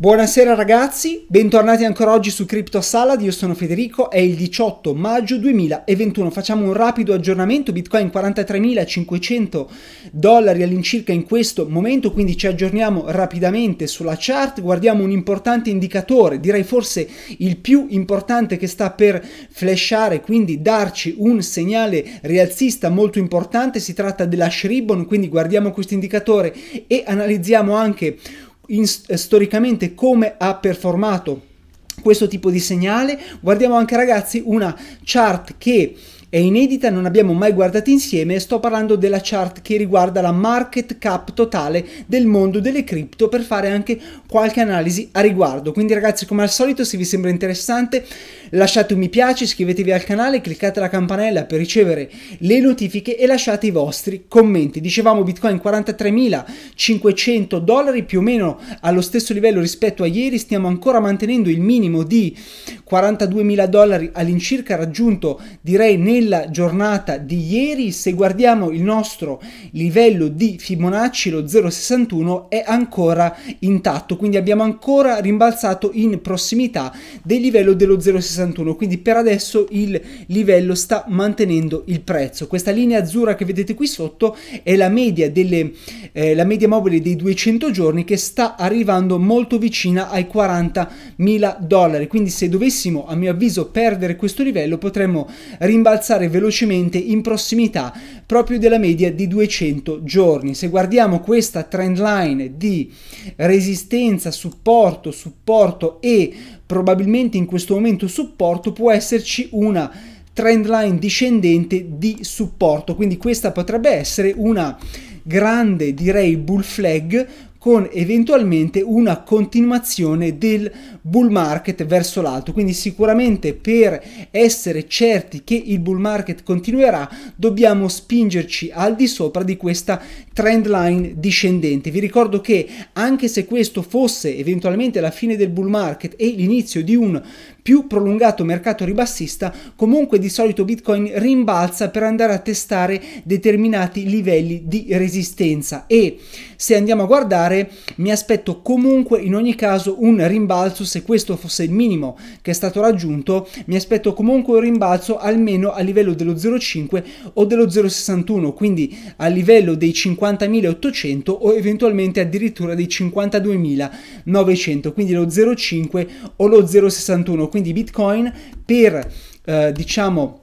Buonasera ragazzi, bentornati ancora oggi su Crypto Salad, io sono Federico, è il 18 maggio 2021, facciamo un rapido aggiornamento, Bitcoin 43.500 dollari all'incirca in questo momento, quindi ci aggiorniamo rapidamente sulla chart, guardiamo un importante indicatore, direi forse il più importante che sta per flashare, quindi darci un segnale rialzista molto importante, si tratta della Ribbon, quindi guardiamo questo indicatore e analizziamo anche in, eh, storicamente come ha performato questo tipo di segnale. Guardiamo anche ragazzi una chart che è inedita, non abbiamo mai guardato insieme, sto parlando della chart che riguarda la market cap totale del mondo delle cripto per fare anche qualche analisi a riguardo. Quindi ragazzi come al solito se vi sembra interessante lasciate un mi piace, iscrivetevi al canale, cliccate la campanella per ricevere le notifiche e lasciate i vostri commenti. Dicevamo Bitcoin 43.500 dollari più o meno allo stesso livello rispetto a ieri, stiamo ancora mantenendo il minimo di 42 mila dollari all'incirca raggiunto direi nella giornata di ieri. Se guardiamo il nostro livello di Fibonacci, lo 0,61 è ancora intatto, quindi abbiamo ancora rimbalzato in prossimità del livello dello 0,61. Quindi per adesso il livello sta mantenendo il prezzo. Questa linea azzurra che vedete qui sotto è la media, delle, eh, la media mobile dei 200 giorni che sta arrivando molto vicina ai 40 mila dollari. Quindi se dovessi facessimo a mio avviso perdere questo livello potremmo rimbalzare velocemente in prossimità proprio della media di 200 giorni. Se guardiamo questa trend line di resistenza, supporto, supporto e probabilmente in questo momento supporto può esserci una trend line discendente di supporto, quindi questa potrebbe essere una grande direi bull flag con eventualmente una continuazione del bull market verso l'alto. Quindi sicuramente per essere certi che il bull market continuerà dobbiamo spingerci al di sopra di questa trend line discendente. Vi ricordo che anche se questo fosse eventualmente la fine del bull market e l'inizio di un più prolungato mercato ribassista, comunque di solito Bitcoin rimbalza per andare a testare determinati livelli di resistenza e se andiamo a guardare mi aspetto comunque in ogni caso un rimbalzo se questo fosse il minimo che è stato raggiunto, mi aspetto comunque un rimbalzo almeno a livello dello 0,5 o dello 0,61, quindi a livello dei 50.800 o eventualmente addirittura dei 52.900, quindi lo 0,5 o lo 0,61 quindi Bitcoin, per eh, diciamo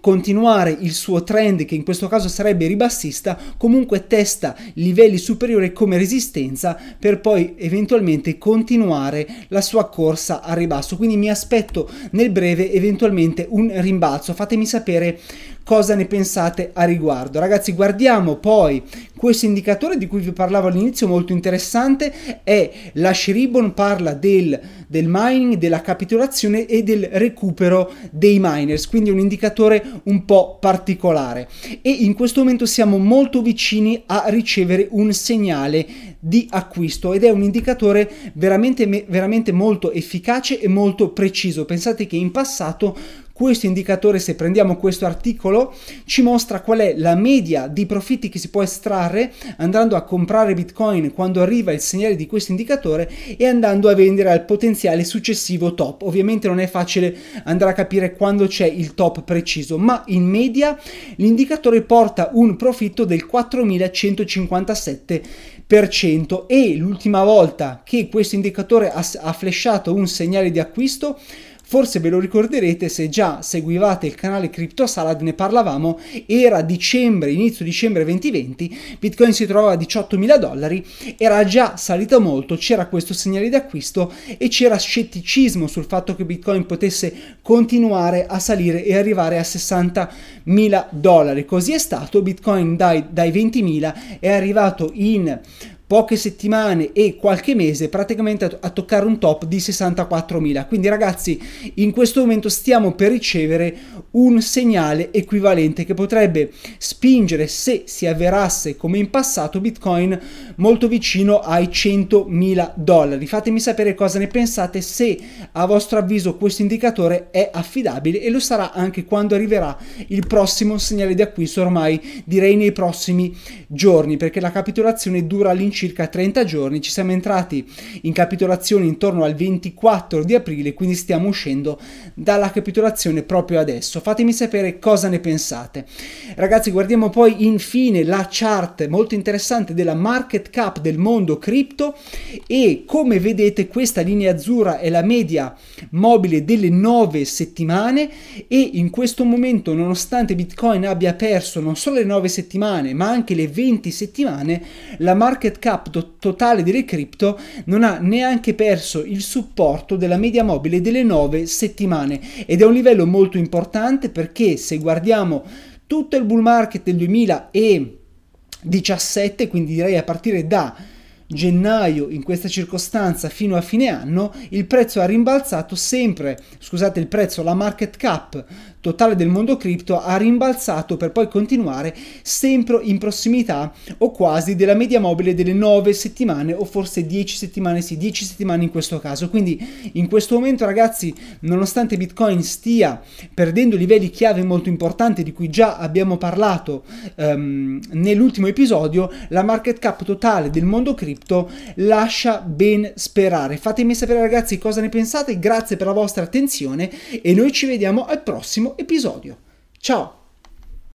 continuare il suo trend che in questo caso sarebbe ribassista comunque testa livelli superiori come resistenza per poi eventualmente continuare la sua corsa al ribasso quindi mi aspetto nel breve eventualmente un rimbalzo fatemi sapere cosa ne pensate a riguardo ragazzi guardiamo poi questo indicatore di cui vi parlavo all'inizio, molto interessante, è la Ribbon parla del, del mining, della capitolazione e del recupero dei miners, quindi un indicatore un po' particolare. E in questo momento siamo molto vicini a ricevere un segnale di acquisto ed è un indicatore veramente, veramente molto efficace e molto preciso. Pensate che in passato questo indicatore, se prendiamo questo articolo, ci mostra qual è la media di profitti che si può estrarre andando a comprare Bitcoin quando arriva il segnale di questo indicatore e andando a vendere al potenziale successivo top. Ovviamente non è facile andare a capire quando c'è il top preciso, ma in media l'indicatore porta un profitto del 4157% e l'ultima volta che questo indicatore ha, ha flashato un segnale di acquisto Forse ve lo ricorderete se già seguivate il canale Crypto Salad, ne parlavamo, era dicembre, inizio dicembre 2020, Bitcoin si trovava a 18.000 dollari, era già salito molto, c'era questo segnale d'acquisto e c'era scetticismo sul fatto che Bitcoin potesse continuare a salire e arrivare a 60.000 dollari. Così è stato, Bitcoin dai, dai 20.000 è arrivato in poche settimane e qualche mese praticamente a, toccare un top di 64.000. Quindi ragazzi, in questo momento stiamo per ricevere un segnale equivalente che potrebbe spingere se si avverasse come in passato Bitcoin molto vicino ai 100.000 dollari. Fatemi sapere cosa ne pensate se a vostro avviso questo indicatore è affidabile e lo sarà anche quando arriverà il prossimo segnale di acquisto ormai direi nei prossimi giorni perché la capitolazione dura all'incirca circa 30 giorni, ci siamo entrati in capitolazione intorno al 24 di aprile, quindi stiamo uscendo dalla capitolazione proprio adesso. Fatemi sapere cosa ne pensate. Ragazzi, guardiamo poi infine la chart molto interessante della market cap del mondo cripto e come vedete questa linea azzurra è la media mobile delle 9 settimane e in questo momento nonostante Bitcoin abbia perso non solo le 9 settimane ma anche le 20 settimane la market cap capto totale delle cripto non ha neanche perso il supporto della media mobile delle 9 settimane ed è un livello molto importante perché se guardiamo tutto il bull market del 2017, quindi direi a partire da gennaio in questa circostanza fino a fine anno il prezzo ha rimbalzato sempre scusate il prezzo la market cap totale del mondo cripto ha rimbalzato per poi continuare sempre in prossimità o quasi della media mobile delle 9 settimane o forse 10 settimane, sì, 10 settimane in questo caso. Quindi in questo momento ragazzi, nonostante Bitcoin stia perdendo livelli chiave molto importanti di cui già abbiamo parlato um, nell'ultimo episodio, la market cap totale del mondo cripto lascia ben sperare. Fatemi sapere ragazzi cosa ne pensate, grazie per la vostra attenzione e noi ci vediamo al prossimo episodio. Ciao!